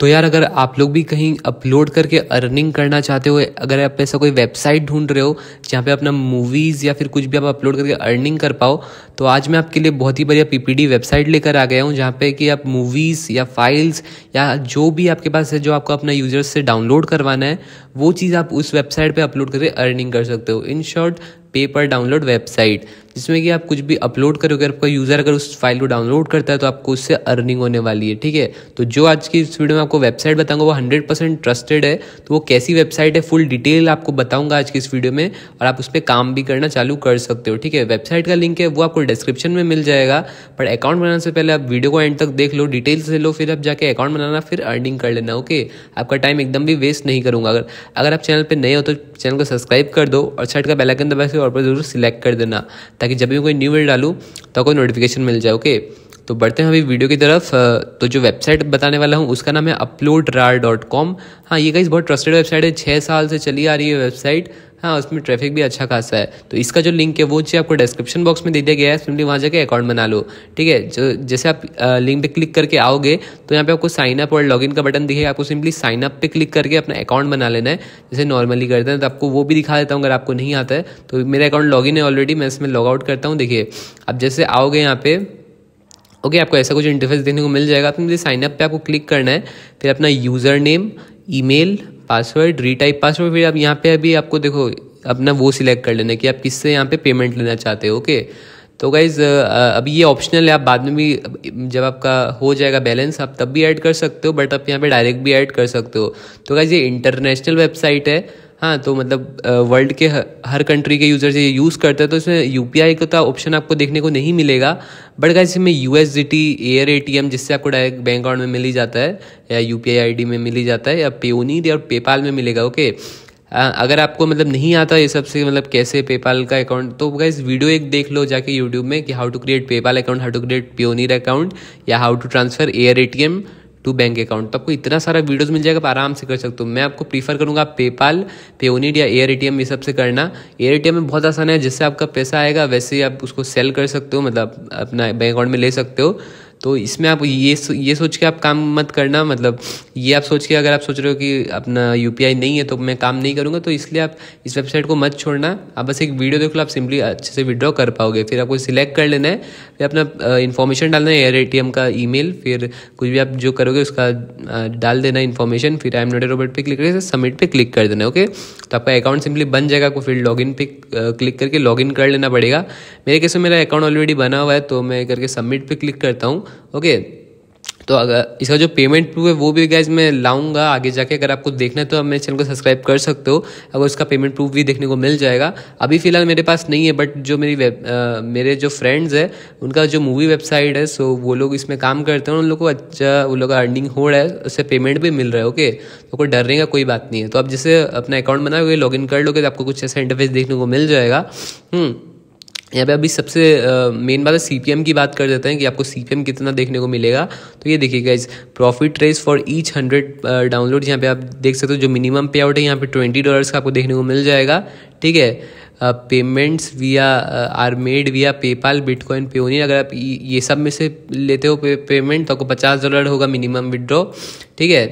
तो यार अगर आप लोग भी कहीं अपलोड करके अर्निंग करना चाहते हो अगर आप ऐसा कोई वेबसाइट ढूंढ रहे हो जहाँ पे अपना मूवीज़ या फिर कुछ भी आप अपलोड करके अर्निंग कर पाओ तो आज मैं आपके लिए बहुत ही बढ़िया पीपीडी वेबसाइट लेकर आ गया हूँ जहाँ पे कि आप मूवीज़ या फाइल्स या जो भी आपके पास है जो आपको अपना यूजर्स से डाउनलोड करवाना है वो चीज़ आप उस वेबसाइट पर अपलोड करके अर्निंग कर सकते हो इन शॉर्ट पेपर डाउनलोड वेबसाइट जिसमें कि आप कुछ भी अपलोड करोगे आपका यूज़र अगर उस फाइल को डाउनलोड करता है तो आपको उससे अर्निंग होने वाली है ठीक है तो जो आज की इस वीडियो में आपको वेबसाइट बताऊंगा वो हंड्रेड परसेंट ट्रस्टेड है तो वो कैसी वेबसाइट है फुल डिटेल आपको बताऊंगा आज की इस वीडियो में और आप उस पर काम भी करना चालू कर सकते हो ठीक है वेबसाइट का लिंक है वो आपको डिस्क्रिप्शन में मिल जाएगा पर अकाउंट बनाने से पहले आप वीडियो को एंड तक देख लो डिटेल्स ले लो फिर आप जाके अकाउंट बनाना फिर अर्निंग कर लेना ओके आपका टाइम एकदम भी वेस्ट नहीं करूँगा अगर अगर आप चैनल पर नए हो तो चैनल को सब्सक्राइब कर दो और साइड का बेलाइकन दबा से और पर जरूर सिलेक्ट कर देना ताकि जब भी कोई न्यू वीडियो डालूँ तो आपको नोटिफिकेशन मिल जाए ओके तो बढ़ते हैं अभी वीडियो की तरफ तो जो वेबसाइट बताने वाला हूँ उसका नाम है अपलोड रार डॉट कॉम हाँ ये कहीं बहुत ट्रस्टेड वेबसाइट है छः साल से चली आ रही है वेबसाइट हाँ उसमें ट्रैफिक भी अच्छा खासा है तो इसका जो लिंक है वो चाहिए आपको डिस्क्रिप्शन बॉक्स में दे दिया गया है सिंपली वहाँ जाकर अकाउंट बना लो ठीक है जो जैसे आप लिंक पे क्लिक करके आओगे तो यहाँ पे आपको साइन अप और लॉगिन का बटन दिखेगा आपको सिंपली साइन अप पे क्लिक करके अपना अकाउंट बना लेना है जैसे नॉर्मली करते हैं तो आपको वो भी दिखा देता हूँ अगर आपको नहीं आता है तो मेरा अकाउंट लॉगिन है ऑलरेडी मैं इसमें लॉग आउट करता हूँ देखिए अब जैसे आओगे यहाँ पे ओके okay, आपको ऐसा कुछ इंटरफेस देखने को मिल जाएगा तो मुझे साइनअप पे आपको क्लिक करना है फिर अपना user name email password retype password फिर आप यहाँ पे अभी आपको देखो अपना वो सिलेक्ट कर लेना कि आप किससे यहाँ पे पेमेंट लेना चाहते हो ओके तो गाइज़ अभी ये ऑप्शनल है आप बाद में भी जब आपका हो जाएगा बैलेंस आप तब भी ऐड कर सकते हो बट आप यहाँ पे डायरेक्ट भी ऐड कर सकते हो तो गाइज़ ये इंटरनेशनल वेबसाइट है हाँ तो मतलब वर्ल्ड के हर कंट्री के यूज़र्स ये यूज़ करते हैं तो इसमें यू का तो ऑप्शन आपको देखने को नहीं मिलेगा बट गाइस इसमें U S G T AirTM जिससे आपको डायरेक्ट बैंक अकाउंट में मिल ही जाता है या U P I I D में मिल ही जाता है या पेओनी या पेपाल में मिलेगा ओके अगर आपको मतलब नहीं आता ये सबसे मतलब कैसे पेपाल का अकाउंट तो गाइस वीडियो एक देख लो जाके यूट्यूब में कि how to create PayPal account how to create Payoneer account या how to transfer AirTM to bank account तो आपको इतना सारा वीडियोस मिल जाएगा आप आराम से कर सकते हो मैं आपको प्रीफर करूंगा पेपाल पेपाल ओनिड या एयर एटीएम ये सबसे करना एयर एटीएम में बहुत आसान है जिससे आपका पैसा आएगा वैसे ही आप उसको सेल कर सकते हो मतलब अपना बैंक अकाउंट में ले सकते हो तो इसमें आप ये ये सोच के आप काम मत करना मतलब ये आप सोच के अगर आप सोच रहे हो कि अपना यू नहीं है तो मैं काम नहीं करूँगा तो इसलिए आप इस वेबसाइट को मत छोड़ना आप बस एक वीडियो देख लो आप सिंपली अच्छे से विड्रॉ कर पाओगे फिर आपको सिलेक्ट कर लेना है फिर अपना इन्फॉर्मेशन डालना है एयर ए का ई फिर कुछ भी आप जो करोगे उसका डाल देना इन्फॉर्मेशन फिर आई एम नोटे रोबोट पर क्लिक करके सबमिट पर क्लिक कर देना ओके तो आपका अकाउंट सिंपली बन जाएगा आपको फिर लॉगिन पर क्लिक करके इन कर लेना पड़ेगा मेरे कैसे मेरा अकाउंट ऑलरेडी बना हुआ है तो मैं करके सबमिट पर क्लिक करता हूँ ओके तो अगर इसका जो पेमेंट प्रूफ है वो भी गैस मैं लाऊंगा आगे जाके अगर आपको देखना है तो आप मेरे चैनल को सब्सक्राइब कर सकते हो अगर उसका पेमेंट प्रूफ भी देखने को मिल जाएगा अभी फ़िलहाल मेरे पास नहीं है बट जो मेरी वेब आ, मेरे जो फ्रेंड्स है उनका जो मूवी वेबसाइट है सो वो लोग इसमें काम करते हैं उन लोग को अच्छा उन लोग का अर्निंग हो रहा है उससे पेमेंट भी मिल रहा है ओके तो कोई डरने का कोई बात नहीं है तो आप जैसे अपना अकाउंट बनाओगे लॉग इन कर लोगे तो आपको कुछ ऐसा इंटरफेस देखने को मिल जाएगा हम्म। यहाँ पे अभी सबसे मेन बात है सी पी एम की बात कर देते हैं कि आपको सी पी एम कितना देखने को मिलेगा तो ये देखिएगा इस profit rates for each hundred download यहाँ पे आप देख सकते हो जो मिनिमम पे आउट है यहाँ पे ट्वेंटी डॉलर्स का आपको देखने को मिल जाएगा ठीक है payments via are made via PayPal bitcoin Payoneer अगर आप ये सब में से लेते हो पेमेंट तो आपको पचास डॉलर होगा मिनिमम विदड्रॉ ठीक है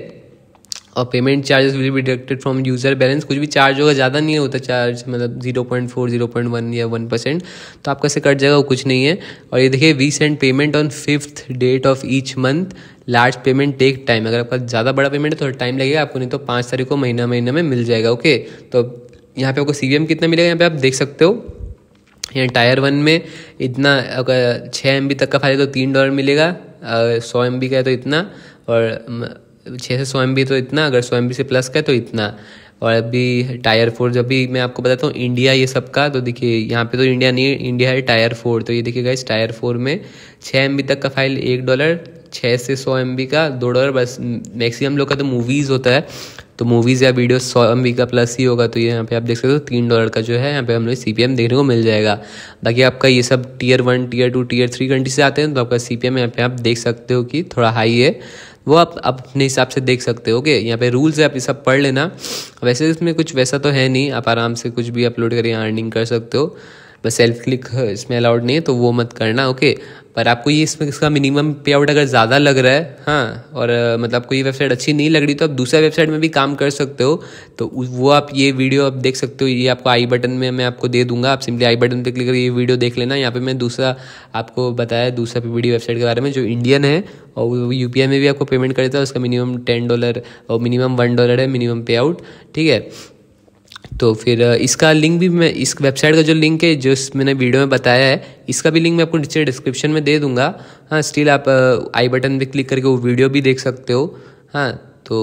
और payment charges will be deducted from user balance कुछ भी चार्ज होगा ज़्यादा नहीं होता चार्ज मतलब zero point four zero point one या वन परसेंट तो आपका से कट जाएगा वो कुछ नहीं है और ये देखिए we send payment on fifth date of each month large payment take time अगर आपका ज़्यादा बड़ा पेमेंट है तो टाइम लगेगा आपको नहीं तो पाँच तारीख को महीना महीना में मिल जाएगा ओके तो यहाँ पे आपको सी कितना मिलेगा यहाँ पे आप देख सकते हो यहाँ टायर वन में इतना अगर छः एम तक का फायदा तो तीन डॉलर मिलेगा सौ एम का है तो इतना और छः से सौ एम तो इतना अगर सौ एम से प्लस का है तो इतना और अभी टायर फोर जब भी मैं आपको बताता हूँ इंडिया ये सब का तो देखिए यहाँ पे तो इंडिया नहीं इंडिया है टायर फोर तो ये देखिएगा इस टायर फोर में छः एम तक का फाइल एक डॉलर छः से सौ एम का दो डॉलर बस मैक्सिमम लोग का तो मूवीज़ होता है तो मूवीज़ या वीडियो सौ एम का प्लस ही होगा तो ये यहाँ पे आप देख सकते हो तीन डॉलर का जो है यहाँ पे हम लोग सी पी एम देखने को मिल जाएगा बाकी आपका ये सब tier one tier two tier three country से आते हैं तो आपका सी पी एम यहाँ पे आप देख सकते हो कि थोड़ा हाई है वो आप, आप अपने हिसाब से देख सकते हो ओके यहाँ पे रूल्स है आप ये सब पढ़ लेना वैसे इसमें कुछ वैसा तो है नहीं आप आराम से कुछ भी अपलोड करिए अर्निंग कर सकते हो बस सेल्फ क्लिक इसमें अलाउड नहीं है तो वो मत करना ओके पर आपको ये इसमें इसका मिनिमम पे आउट अगर ज़्यादा लग रहा है हाँ और मतलब आपको ये वेबसाइट अच्छी नहीं लग रही तो आप दूसरा वेबसाइट में भी काम कर सकते हो तो वो आप ये वीडियो आप देख सकते हो ये आपको आई बटन में मैं आपको दे दूंगा आप सिंपली आई बटन पर क्लिक करके ये वीडियो देख लेना यहाँ पर मैं दूसरा आपको बताया दूसरा पी वेबसाइट के बारे में जो इंडियन है और यू में भी आपको पेमेंट करता है उसका मिनिमम टेन डॉलर और मिनिमम वन डॉलर है मिनिमम पे आउट ठीक है तो फिर इसका लिंक भी मैं इस वेबसाइट का जो लिंक है जो मैंने वीडियो में बताया है इसका भी लिंक मैं आपको नीचे डिस्क्रिप्शन में दे दूंगा हाँ स्टिल आप आई बटन पर क्लिक करके वो वीडियो भी देख सकते हो हाँ तो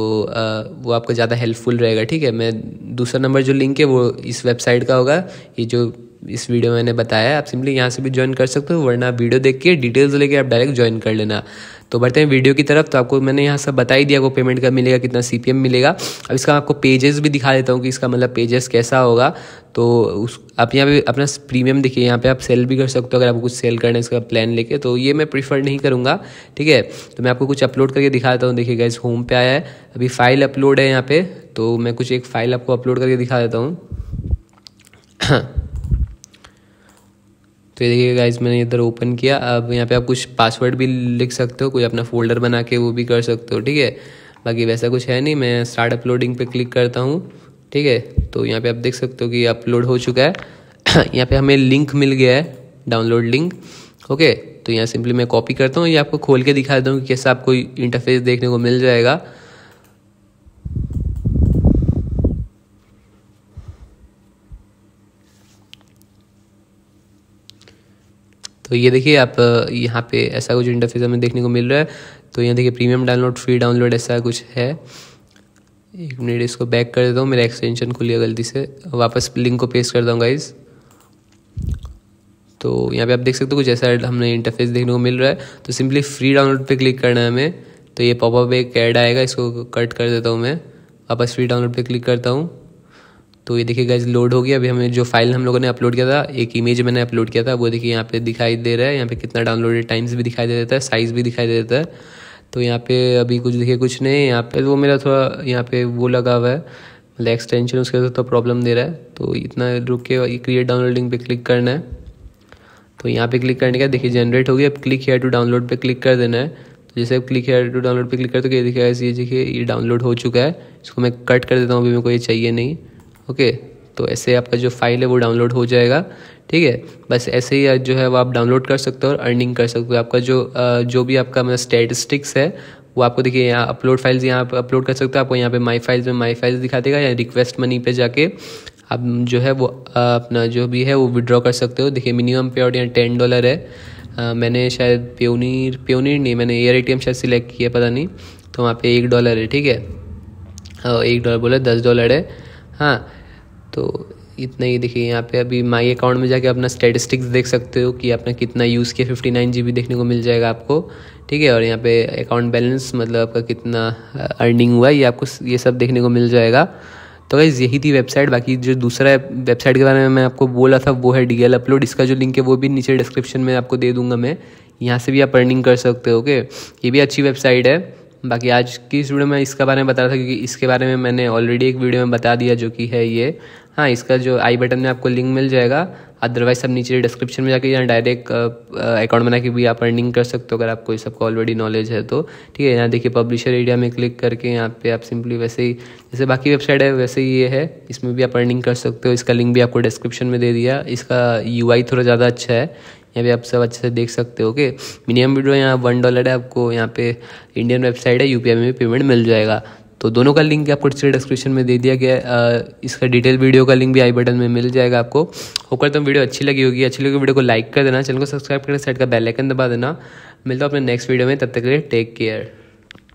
वो आपको ज़्यादा हेल्पफुल रहेगा ठीक है मैं दूसरा नंबर जो लिंक है वो इस वेबसाइट का होगा ये जो इस वीडियो में मैंने बताया आप सिंपली यहाँ से भी ज्वाइन कर सकते हो वरना वीडियो देख के डिटेल्स लेके आप डायरेक्ट ज्वाइन कर लेना तो बढ़ते हैं वीडियो की तरफ तो आपको मैंने यहाँ सब बता ही दिया वो पेमेंट का मिलेगा कितना सी मिलेगा अब इसका आपको पेजेस भी दिखा देता हूँ कि इसका मतलब पेजेस कैसा होगा तो उस आप यहाँ पे अपना प्रीमियम देखिए यहाँ पे आप सेल भी कर सकते हो अगर आपको कुछ सेल करना है इसका प्लान लेके तो ये मैं प्रीफर नहीं करूँगा ठीक है तो मैं आपको कुछ अपलोड करके दिखाता हूँ देखिएगा इस होम पे आया है अभी फाइल अपलोड है यहाँ पे तो मैं कुछ एक फाइल आपको अपलोड करके दिखा देता हूँ तो ये देखिए गाइज मैंने इधर ओपन किया अब यहाँ पे आप कुछ पासवर्ड भी लिख सकते हो कोई अपना फोल्डर बना के वो भी कर सकते हो ठीक है बाकी वैसा कुछ है नहीं मैं स्टार्ट अपलोडिंग पे क्लिक करता हूँ ठीक है तो यहाँ पे आप देख सकते हो कि अपलोड हो चुका है यहाँ पे हमें लिंक मिल गया है डाउनलोड लिंक ओके तो यहाँ सिंपली मैं कॉपी करता हूँ ये आपको खोल के दिखा हूँ कि कैसा आपको इंटरफेस देखने को मिल जाएगा तो ये देखिए आप यहाँ पे ऐसा कुछ इंटरफेस हमें देखने को मिल रहा है तो यहाँ देखिए प्रीमियम डाउनलोड फ्री डाउनलोड ऐसा कुछ है एक मिनट इसको बैक कर देता हूँ मेरा एक्सटेंशन खुल गया गलती से वापस लिंक को पेस्ट कर दूँ गाइज तो यहाँ पे आप देख सकते हो कुछ ऐसा हमने इंटरफेस देखने को मिल रहा है तो सिंपली फ्री डाउनलोड पे क्लिक करना है हमें तो ये पॉपअप एक ऐड आएगा इसको कट कर देता हूँ मैं वापस फ्री डाउनलोड पे क्लिक करता हूँ तो ये देखिए गाइज लोड हो गया अभी हमें जो फाइल हम लोगों ने अपलोड किया था एक इमेज मैंने अपलोड किया था वो देखिए यहाँ पे दिखाई दे रहा है यहाँ पे कितना डाउनलोडेड टाइम्स भी दिखाई दे देता है साइज़ भी दिखाई दे देता है तो यहाँ पे अभी कुछ देखिए कुछ नहीं यहाँ पे वो मेरा थोड़ा यहाँ पे वो लगा हुआ है मतलब एक्सटेंशन उसके साथ तो प्रॉब्लम दे रहा है तो इतना रुक के क्रिएट डाउनलोडिंग पे क्लिक करना है तो यहाँ पे क्लिक करने का देखिए जनरेट हो गया अब क्लिक हेयर टू डाउनलोड पे क्लिक कर देना है तो जैसे अब क्लिक हेयर टू डाउनलोड पे क्लिक कर तो ये देखिए ये देखिए ये डाउनलोड हो चुका है इसको मैं कट कर देता हूँ अभी मेरे को ये चाहिए नहीं ओके तो ऐसे आपका जो फाइल है वो डाउनलोड हो जाएगा ठीक है बस ऐसे ही जो है वो आप डाउनलोड कर सकते हो और अर्निंग कर सकते हो आपका जो जो भी आपका मतलब स्टेटिस्टिक्स है वो आपको देखिए यहाँ अपलोड फाइल्स यहाँ पर अपलोड कर सकते हो आपको यहाँ पे माई फाइल्स में माई फाइल्स दिखा देगा या रिक्वेस्ट मनी पे जाके आप जो है वो अपना जो भी है वो विड्रॉ कर सकते हो देखिए मिनिमम पे आउट यहाँ टेन डॉलर है आ, मैंने शायद प्योनीर प्योनीर नहीं मैंने एयर ए शायद सिलेक्ट किया पता नहीं तो वहाँ पे एक डॉलर है ठीक है एक डॉलर बोला दस डॉलर है हाँ तो इतना ही देखिए यहाँ पे अभी माई अकाउंट में जाके अपना स्टेटिस्टिक्स देख सकते हो कि आपने कितना यूज़ किया फिफ्टी नाइन जी देखने को मिल जाएगा आपको ठीक है और यहाँ पे अकाउंट बैलेंस मतलब आपका कितना अर्निंग हुआ ये आपको ये सब देखने को मिल जाएगा तो गाइज़ यही थी वेबसाइट बाकी जो दूसरा वेबसाइट के बारे में मैं आपको बोला था वो है डी एल अपलोड इसका जो लिंक है वो भी नीचे डिस्क्रिप्शन में आपको दे दूंगा मैं यहाँ से भी आप अर्निंग कर सकते हो ओके ये भी अच्छी वेबसाइट है बाकी आज की इस वीडियो में इसके बारे में बता रहा था क्योंकि इसके बारे में मैंने ऑलरेडी एक वीडियो में बता दिया जो कि है ये हाँ इसका जो आई बटन में आपको लिंक मिल जाएगा अदरवाइज सब नीचे डिस्क्रिप्शन में जाके यहाँ डायरेक्ट अकाउंट बना के भी आप अर्निंग कर सकते हो अगर आपको इस सबको ऑलरेडी नॉलेज है तो ठीक है यहाँ देखिए पब्लिशर एरिया में क्लिक करके यहाँ पे आप सिंपली वैसे ही जैसे बाकी वेबसाइट है वैसे ही ये है इसमें भी आप अर्निंग कर सकते हो इसका लिंक भी आपको डिस्क्रिप्शन में दे दिया इसका यू थोड़ा ज़्यादा अच्छा है यहाँ पे आप सब अच्छे से देख सकते हो ओके मिनिमम विड्रो यहाँ वन डॉलर है आपको यहाँ पे इंडियन वेबसाइट है यूपीआई में पेमेंट मिल जाएगा तो दोनों का लिंक आपको डिस्क्रिप्शन में दे दिया गया इसका डिटेल वीडियो का लिंक भी आई बटन में मिल जाएगा आपको होकर तो वीडियो अच्छी लगी होगी अच्छी लगी वीडियो को लाइक कर देना चैनल को सब्सक्राइब करके साइड का बेल आइकन दबा देना मिलता हूँ अपने नेक्स्ट वीडियो में तब तक के लिए टेक केयर